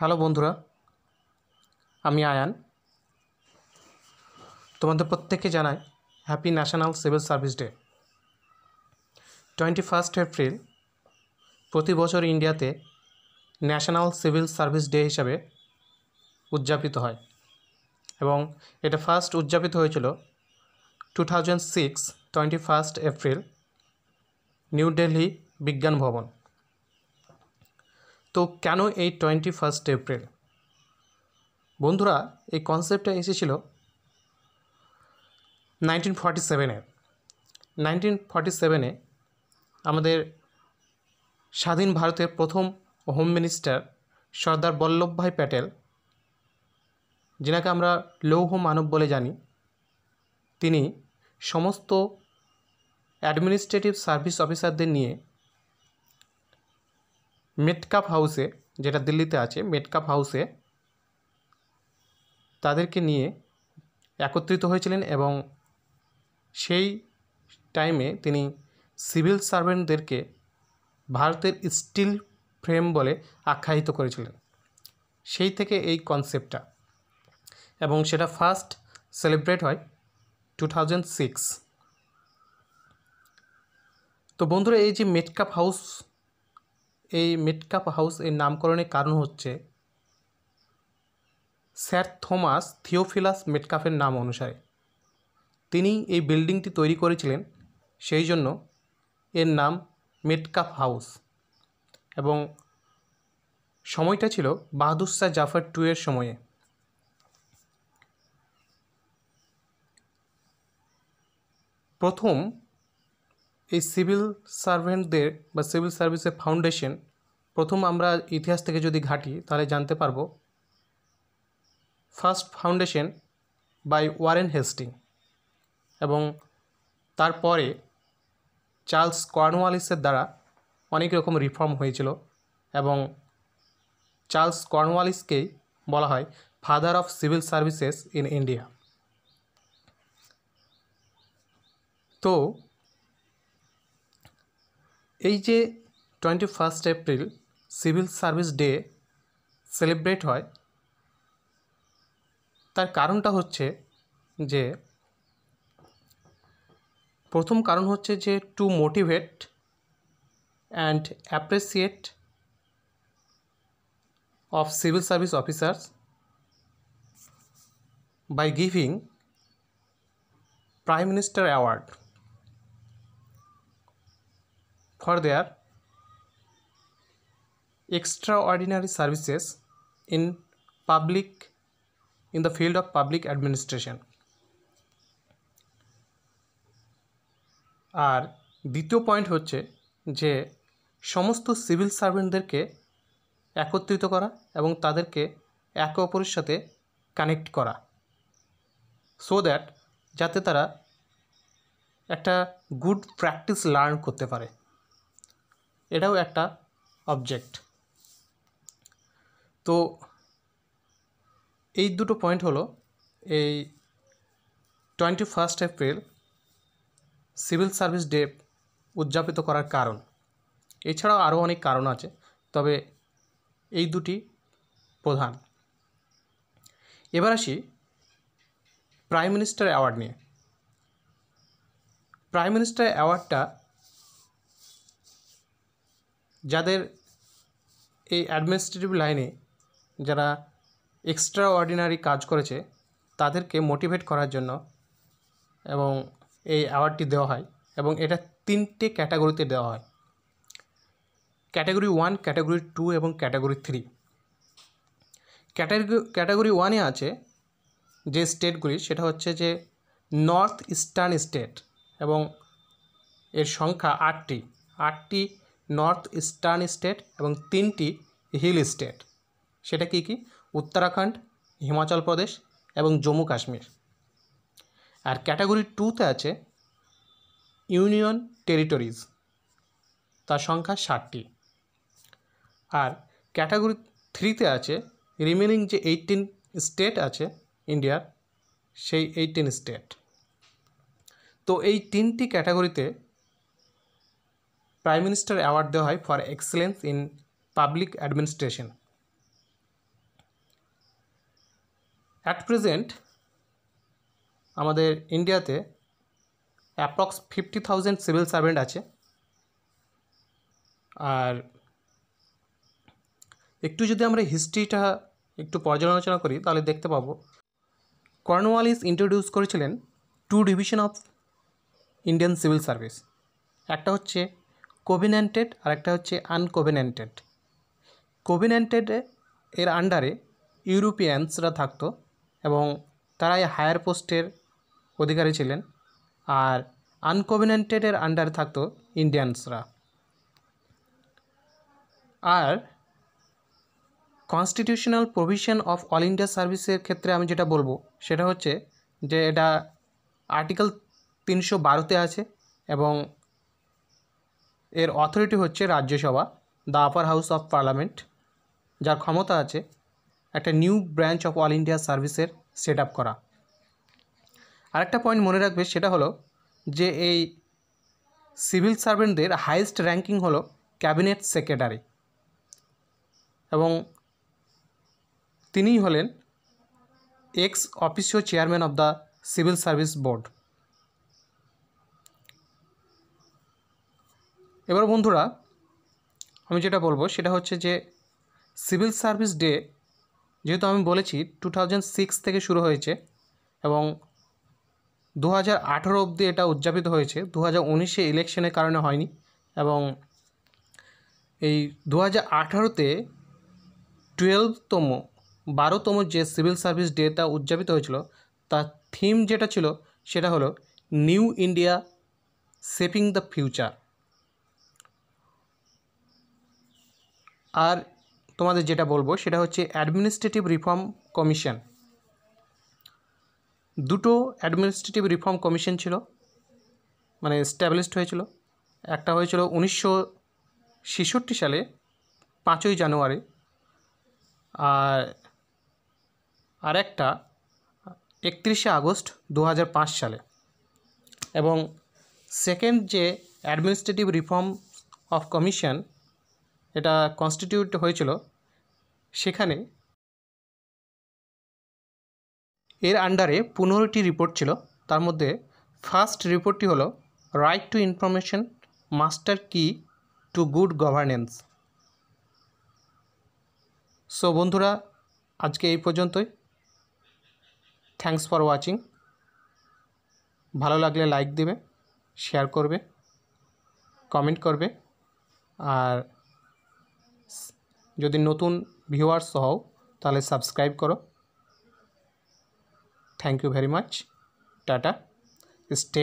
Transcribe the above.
hello বন্ধুরা আমি আয়ান তোমাদের প্রত্যেককে জানাই happy national civil service day twenty first April প্রতি বছর ইন্ডিয়াতে ন্যাশনাল সিভিল সার্ভিস ডে হিসাবে উদযাপিত হয় এবং এটা ফার্স্ট উদযাপিত হয়েছিল two thousand six twenty first April New Delhi Vigyan Bhawan তো কেন এই টোয়েন্টি ফার্স্ট এপ্রিল বন্ধুরা এই কনসেপ্টটা এসেছিল নাইনটিন ফর্টি সেভেনে নাইনটিন ফর্টি সেভেনে আমাদের স্বাধীন ভারতের প্রথম হোম মিনিস্টার সর্দার বল্লভভাই প্যাটেল যেনাকে আমরা লৌহ মানব বলে জানি তিনি সমস্ত অ্যাডমিনিস্ট্রেটিভ সার্ভিস অফিসারদের নিয়ে মেটকাপ হাউসে যেটা দিল্লিতে আছে মেটকাপ হাউসে তাদেরকে নিয়ে একত্রিত হয়েছিলেন এবং সেই টাইমে তিনি সিভিল সার্ভেন্টদেরকে ভারতের স্টিল ফ্রেম বলে আখ্যায়িত করেছিলেন সেই থেকে এই কনসেপ্টটা এবং সেটা ফার্স্ট সেলিব্রেট হয় টু থাউজেন্ড সিক্স তো বন্ধুরা এই যে মেটকাপ হাউস এই মেটকাপ হাউস এর নামকরণের কারণ হচ্ছে স্যার থমাস থিওফিলাস মেটকাফের নাম অনুসারে তিনি এই বিল্ডিংটি তৈরি করেছিলেন সেই জন্য এর নাম মেটকাফ হাউস এবং সময়টা ছিল বাহাদুর শাহ জাফর টু এর সময়ে প্রথম এই সিভিল সার্ভেন্টদের বা সিভিল সার্ভিসের ফাউন্ডেশন প্রথম আমরা ইতিহাস থেকে যদি ঘাটি তাহলে জানতে পারবো first foundation by Warren Hastings এবং তারপরে চার্লস কর্নওয়ালিসের দ্বারা অনেক রকম রিফর্ম হয়েছিল এবং চার্লস কর্নওয়ালিসকেই বলা হয় father of civil services in India তো এই যে twenty first April civil service day celebrate হয় তার কারণটা হচ্ছে যে প্রথম কারণ হচ্ছে যে to motivate and appreciate of civil service officers by giving prime minister award for their extraordinary services in public in the field of public administration আর দ্বিতীয় পয়েন্ট হচ্ছে যে সমস্ত সিভিল সার্ভেন্টদেরকে একত্রিত করা এবং তাদেরকে একে অপরের সাথে কানেক্ট করা সো দ্যাট যাতে তারা একটা গুড প্র্যাকটিস লার্ন করতে পারে এটাও একটা অবজেক্ট তো এই দুটো পয়েন্ট হলো এই twenty first April civil service day উদযাপিত করার কারণ এছাড়াও আরও অনেক কারণ আছে তবে এই দুটি প্রধান এবার আসি প্রাইম মিনিস্টার অ্যাওয়ার্ড নিয়ে প্রাইম মিনিস্টার অ্যাওয়ার্ডটা যাদের এই অ্যাডমিনিস্ট্রেটিভ লাইনে যারা এক্সট্রা অর্ডিনারি কাজ করেছে তাদেরকে মোটিভেট করার জন্য এবং এই অ্যাওয়ার্ডটি দেওয়া হয় এবং এটা তিনটে ক্যাটাগরিতে দেওয়া হয় ক্যাটাগরি ওয়ান ক্যাটাগরি টু এবং ক্যাটাগরি থ্রি ক্যাটাগরি ক্যাটাগরি ওয়ানে আছে যে স্টেটগুলি সেটা হচ্ছে যে নর্থ ইস্টার্ন স্টেট এবং এর সংখ্যা আটটি আটটি নর্থ ইস্টার্ন স্টেট এবং তিনটি হিল স্টেট সেটা কি কি উত্তরাখণ্ড হিমাচল প্রদেশ এবং জম্মু কাশ্মীর আর ক্যাটাগরি টুতে আছে ইউনিয়ন টেরিটরিজ তার সংখ্যা ষাটটি আর ক্যাটাগরি থ্রিতে আছে রিমেনিং যে এইটিন স্টেট আছে ইন্ডিয়ার সেই এইটিন স্টেট তো এই তিনটি ক্যাটাগরিতে প্রাইম মিনিস্টার অ্যাওয়ার্ড দেওয়া হয় for excellence in public administration at present আমাদের ইন্ডিয়াতে approx fifty thousand civil servant আছে আর একটু যদি আমরা হিস্ট্রিটা একটু পর্যালোচনা করি তাহলে দেখতে পাবো কর্নওয়ালিস ইন্ট্রোডিউস করেছিলেন two division of Indian civil service একটা হচ্ছে কোভিনেন্টেড আর একটা হচ্ছে আনকোভিনেন্টেড কোভিনেন্টেড এর আন্ডারে ইউরোপিয়ানসরা থাকতো এবং তারাই হায়ার পোস্টের অধিকারী ছিলেন আর আনকোভিনেন্টেডের আন্ডারে থাকতো ইন্ডিয়ানসরা আর constitutional provision of all India সার্ভিসের ক্ষেত্রে আমি যেটা বলবো সেটা হচ্ছে যে এটা আর্টিকেল তিনশো বারোতে আছে এবং এর অথরিটি হচ্ছে Rajya Sabha the upper house of parliament যার ক্ষমতা আছে একটা new branch of all India সার্ভিসের সেট আপ করা আরেকটা পয়েন্ট মনে রাখবে সেটা হলো যে এই সিভিল সার্ভেন্টদের হাইয়েস্ট র্যাঙ্কিং হলো ক্যাবিনেট সেক্রেটারি এবং তিনিই হলেন ex officio chairman of the civil service board এবার বন্ধুরা আমি যেটা বলবো সেটা হচ্ছে যে সিভিল সার্ভিস ডে যেহেতু আমি বলেছি টু থেকে শুরু হয়েছে এবং দু হাজার আঠেরো অবধি এটা উদযাপিত হয়েছে দু হাজার উনিশে ইলেকশনের কারণে হয়নি এবং এই দু হাজার আঠারোতে টুয়েলভতম বারোতম যে সিভিল সার্ভিস ডেটা উদযাপিত হয়েছিল তার থিম যেটা ছিল সেটা হলো new India saving the future আর তোমাদের যেটা বলবো সেটা হচ্ছে অ্যাডমিনিস্ট্রেটিভ রিফর্ম কমিশন দুটো অ্যাডমিনিস্ট্রেটিভ রিফর্ম কমিশন ছিল মানে স্ট্যাবলিশড হয়েছিল একটা হয়েছিল উনিশশো ছেষট্টি সালে পাঁচই জানুয়ারি আর আরেকটা একত্রিশে আগস্ট দু সালে এবং সেকেন্ড যে অ্যাডমিনিস্ট্রেটিভ রিফর্ম অফ কমিশন এটা কনস্টিটিউট হয়েছিল সেখানে এর আন্ডারে পনেরোটি রিপোর্ট ছিল তার মধ্যে ফার্স্ট রিপোর্টটি হলো right to information master key to good governance so বন্ধুরা আজকে এই পর্যন্তই থ্যাংকস ফর ওয়াচিং ভালো লাগলে লাইক দেবে শেয়ার করবে কমেন্ট করবে আর যদি নতুন ভিউয়ার্স হও তাহলে সাবস্ক্রাইব করো thank you very much tata stay